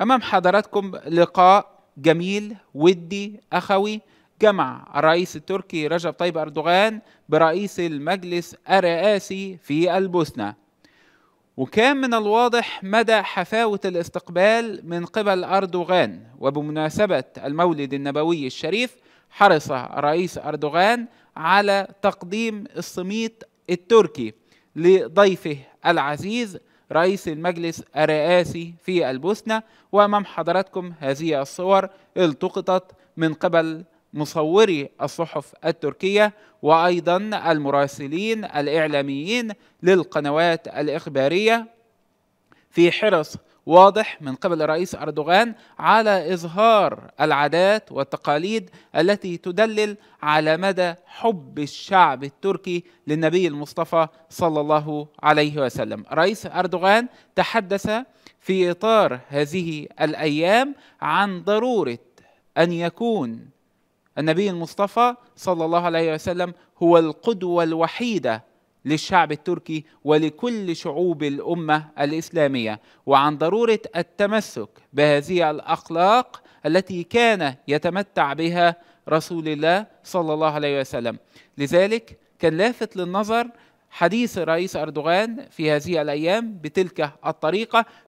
أمام حضراتكم لقاء جميل ودي أخوي جمع الرئيس التركي رجب طيب أردوغان برئيس المجلس الرئاسي في البوسنة وكان من الواضح مدى حفاوة الاستقبال من قبل أردوغان وبمناسبة المولد النبوي الشريف حرص الرئيس أردوغان على تقديم الصميت التركي لضيفه العزيز رئيس المجلس الرئاسي في البوسنة وأمام حضراتكم هذه الصور التقطت من قبل مصوري الصحف التركية وأيضا المراسلين الإعلاميين للقنوات الإخبارية في حرص واضح من قبل الرئيس أردوغان على إظهار العادات والتقاليد التي تدلل على مدى حب الشعب التركي للنبي المصطفى صلى الله عليه وسلم رئيس أردوغان تحدث في إطار هذه الأيام عن ضرورة أن يكون النبي المصطفى صلى الله عليه وسلم هو القدوة الوحيدة للشعب التركي ولكل شعوب الامه الاسلاميه وعن ضروره التمسك بهذه الاخلاق التي كان يتمتع بها رسول الله صلى الله عليه وسلم لذلك كان لافت للنظر حديث الرئيس اردوغان في هذه الايام بتلك الطريقه